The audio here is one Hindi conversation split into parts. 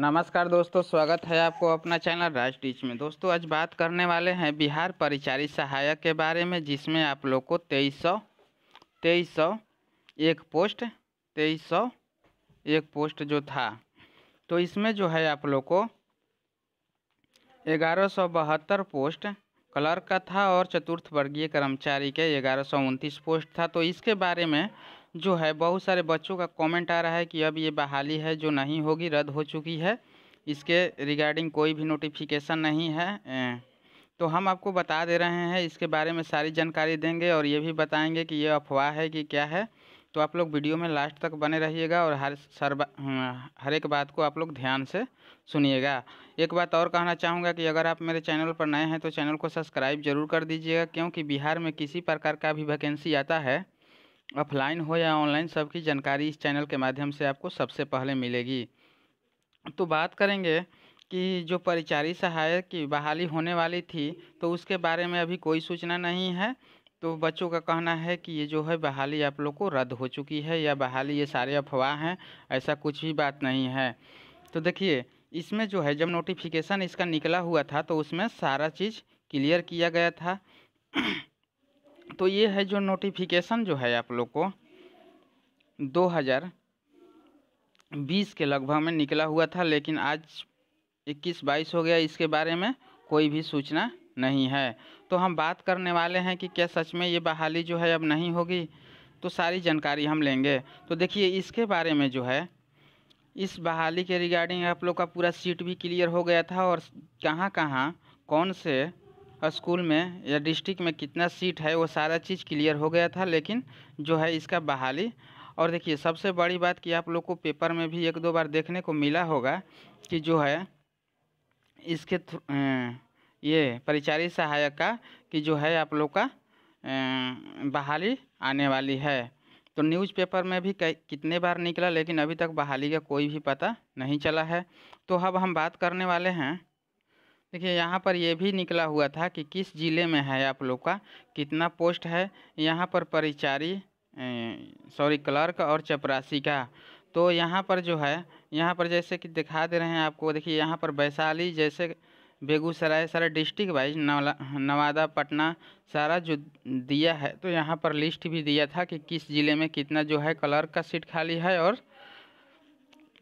नमस्कार दोस्तों स्वागत है आपको अपना चैनल राज टीच में दोस्तों आज बात करने वाले हैं बिहार परिचारी सहायक के बारे में जिसमें आप लोग को तेईस सौ तेईस सौ एक पोस्ट तेईस सौ एक पोस्ट जो था तो इसमें जो है आप लोग को ग्यारह सौ बहत्तर पोस्ट क्लर्क का था और चतुर्थ वर्गीय कर्मचारी के ग्यारह सौ उनतीस पोस्ट था तो इसके बारे में जो है बहुत सारे बच्चों का कमेंट आ रहा है कि अब ये बहाली है जो नहीं होगी रद्द हो चुकी है इसके रिगार्डिंग कोई भी नोटिफिकेशन नहीं है तो हम आपको बता दे रहे हैं इसके बारे में सारी जानकारी देंगे और ये भी बताएंगे कि ये अफवाह है कि क्या है तो आप लोग वीडियो में लास्ट तक बने रहिएगा और हर सर हम्म, हर एक बात को आप लोग ध्यान से सुनिएगा एक बात और कहना चाहूँगा कि अगर आप मेरे चैनल पर नए हैं तो चैनल को सब्सक्राइब जरूर कर दीजिएगा क्योंकि बिहार में किसी प्रकार का भी वैकेंसी आता है ऑफलाइन हो या ऑनलाइन सबकी जानकारी इस चैनल के माध्यम से आपको सबसे पहले मिलेगी तो बात करेंगे कि जो परिचारी सहायक की बहाली होने वाली थी तो उसके बारे में अभी कोई सूचना नहीं है तो बच्चों का कहना है कि ये जो है बहाली आप लोग को रद्द हो चुकी है या बहाली ये सारे अफवाह हैं ऐसा कुछ भी बात नहीं है तो देखिए इसमें जो है जब नोटिफिकेशन इसका निकला हुआ था तो उसमें सारा चीज़ क्लियर किया गया था तो ये है जो नोटिफिकेशन जो है आप लोग को 2020 के लगभग में निकला हुआ था लेकिन आज 21 बाईस हो गया इसके बारे में कोई भी सूचना नहीं है तो हम बात करने वाले हैं कि क्या सच में ये बहाली जो है अब नहीं होगी तो सारी जानकारी हम लेंगे तो देखिए इसके बारे में जो है इस बहाली के रिगार्डिंग आप लोग का पूरा सीट भी क्लियर हो गया था और कहाँ कहाँ कौन से स्कूल में या डिस्ट्रिक्ट में कितना सीट है वो सारा चीज़ क्लियर हो गया था लेकिन जो है इसका बहाली और देखिए सबसे बड़ी बात कि आप लोग को पेपर में भी एक दो बार देखने को मिला होगा कि जो है इसके ये परिचारी सहायक का कि जो है आप लोग का बहाली आने वाली है तो न्यूज़पेपर में भी कितने बार निकला लेकिन अभी तक बहाली का कोई भी पता नहीं चला है तो अब हम बात करने वाले हैं देखिए यहाँ पर ये भी निकला हुआ था कि किस ज़िले में है आप लोग का कितना पोस्ट है यहाँ पर परिचारी सॉरी क्लर्क और चपरासी का तो यहाँ पर जो है यहाँ पर जैसे कि दिखा दे रहे हैं आपको देखिए यहाँ पर वैशाली जैसे बेगूसराय सारा डिस्ट्रिक्ट वाइज नवादा पटना सारा जो दिया है तो यहाँ पर लिस्ट भी दिया था कि किस ज़िले में कितना जो है क्लर्क का सीट खाली है और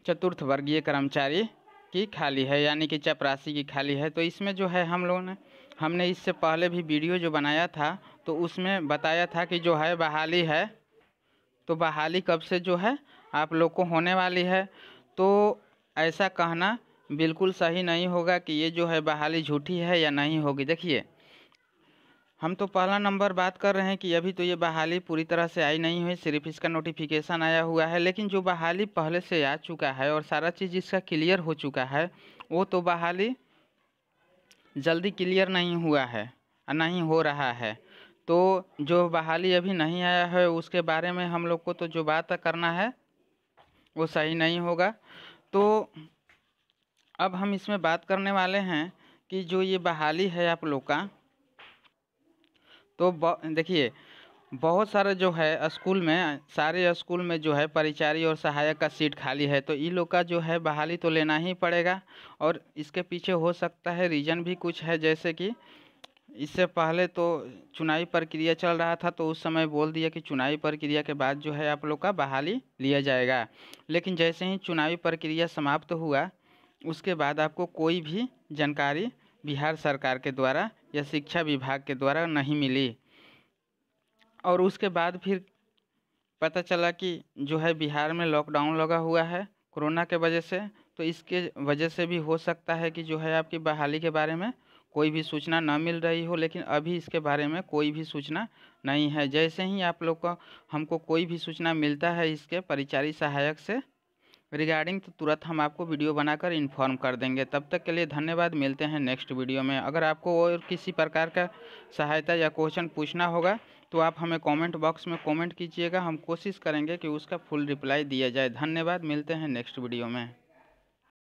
चतुर्थ वर्गीय कर्मचारी की खाली है यानी कि चपरासी की खाली है तो इसमें जो है हम लोगों ने हमने इससे पहले भी वीडियो जो बनाया था तो उसमें बताया था कि जो है बहाली है तो बहाली कब से जो है आप लोग को होने वाली है तो ऐसा कहना बिल्कुल सही नहीं होगा कि ये जो है बहाली झूठी है या नहीं होगी देखिए हम तो पहला नंबर बात कर रहे हैं कि अभी तो ये बहाली पूरी तरह से आई नहीं हुई सिर्फ इसका नोटिफिकेशन आया हुआ है लेकिन जो बहाली पहले से आ चुका है और सारा चीज़ इसका क्लियर हो चुका है वो तो बहाली जल्दी क्लियर नहीं हुआ है नहीं हो रहा है तो जो बहाली अभी नहीं आया है उसके बारे में हम लोग को तो जो बात करना है वो सही नहीं होगा तो अब हम इसमें बात करने वाले हैं कि जो ये बहाली है आप लोग का तो देखिए बहुत सारे जो है स्कूल में सारे स्कूल में जो है परिचारी और सहायक का सीट खाली है तो इन लोग का जो है बहाली तो लेना ही पड़ेगा और इसके पीछे हो सकता है रीज़न भी कुछ है जैसे कि इससे पहले तो चुनावी प्रक्रिया चल रहा था तो उस समय बोल दिया कि चुनावी प्रक्रिया के बाद जो है आप लोग का बहाली लिया जाएगा लेकिन जैसे ही चुनावी प्रक्रिया समाप्त तो हुआ उसके बाद आपको कोई भी जानकारी बिहार सरकार के द्वारा या शिक्षा विभाग के द्वारा नहीं मिली और उसके बाद फिर पता चला कि जो है बिहार में लॉकडाउन लगा हुआ है कोरोना के वजह से तो इसके वजह से भी हो सकता है कि जो है आपकी बहाली के बारे में कोई भी सूचना ना मिल रही हो लेकिन अभी इसके बारे में कोई भी सूचना नहीं है जैसे ही आप लोग का हमको कोई भी सूचना मिलता है इसके परिचारी सहायक से रिगार्डिंग तो तुरंत हम आपको वीडियो बनाकर इन्फॉर्म कर देंगे तब तक के लिए धन्यवाद मिलते हैं नेक्स्ट वीडियो में अगर आपको और किसी प्रकार का सहायता या क्वेश्चन पूछना होगा तो आप हमें कमेंट बॉक्स में कमेंट कीजिएगा हम कोशिश करेंगे कि उसका फुल रिप्लाई दिया जाए धन्यवाद मिलते हैं नेक्स्ट वीडियो में